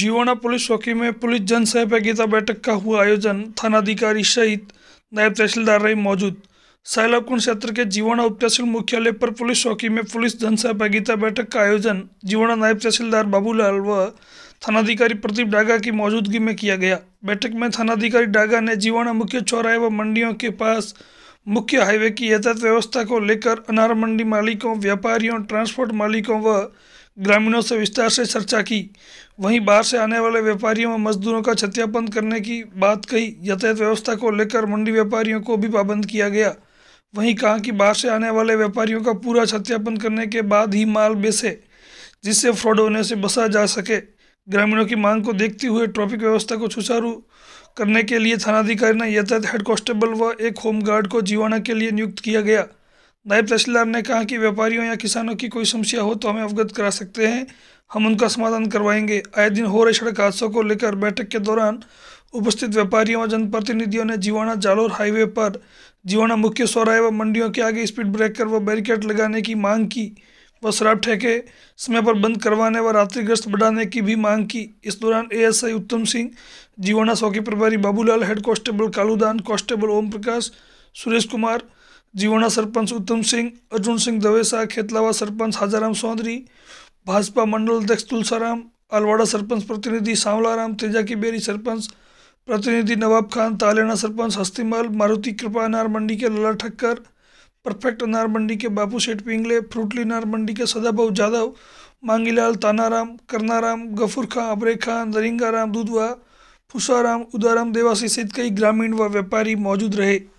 जीवाणा police चौकी में police जन सहभागिता बैठक का हुआ आयोजन थानाधिकारी सहित नायब तहसीलदार रही मौजूद सैलाबकुंड क्षेत्र के जीवाणा उप तहसील मुख्यालय पर पुलिस चौकी में पुलिस जन सहभागिता बैठक का आयोजन जीवाणा नायब तहसीलदार बाबूलाल व थानाधिकारी प्रदीप डागा की मौजूदगी में किया गया बैठक में थानाधिकारी डागा ने जीवाणा मुख्य चौराहे व मंडियों के पास मुख्य हाईवे की यातायात व्यवस्था को लेकर अनार मंडी मालिकों व्यापारियों ट्रांसपोर्ट मालिकों व ग्रामीणों से विस्तार से चर्चा की वहीं बाहर से आने वाले व्यापारियों व मजदूरों का छत्यापन करने की बात कही यातायात व्यवस्था को लेकर मंडी व्यापारियों को भी पाबंद किया गया वहीं कहा कि बाहर से आने वाले व्यापारियों का पूरा छत्यापन करने के बाद ही माल बेचे जिससे फ्रॉड होने से बसा जा सके ग्रामीणों की मांग को देखते हुए ट्रैफिक व्यवस्था को सुचारू करने के लिए थानाधिकारी ने यातायात हेड कांस्टेबल व एक होमगार्ड को जीवाना के लिए नियुक्त किया गया नायब तहसीलदार ने कहा कि व्यापारियों या किसानों की कोई समस्या हो तो हमें अवगत करा सकते हैं हम उनका समाधान करवाएंगे आए दिन हो रहे सड़क हादसों को लेकर बैठक के दौरान उपस्थित व्यापारियों और जनप्रतिनिधियों ने जीवाणा जालोर हाईवे पर जीवाणा मुख्य सौराय व मंडियों के आगे स्पीड ब्रेकर व बैरिकेड लगाने की मांग की व शराब ठेके समय पर बंद करवाने व रात्रिग्रस्त बढ़ाने की भी मांग की इस दौरान एएसआई उत्तम सिंह जीवाणा सौकी प्रभारी Babulal head constable Kaludan constable Om Prakash Suresh Kumar Jeevana sarpanch Uttam Singh Arjun Singh दवेसा खेतलावा sarpanch हाजाराम सौंदरी Bhajpa मंडल अध्यक्ष तुलसाराम अलवाड़ा सरपंच प्रतिनिधि सांवलाराम तेजा की बेरी सरपंच प्रतिनिधि नवाब खान तालेना सरपंच हस्तीमल मारुति कृपा अनार मंडी के लला ठक्कर परफेक्ट अनार मंडी के बापू सेठ पिंगले फ्रूटली अनार मंडी के सदाभा जादव मांगीलाल तानाराम करनाराम गफूर खां अबरे खान दरिंगाराम दूधवा फुसाराम उदाराम देवासी सहित कई ग्रामीण व व्यापारी मौजूद रहे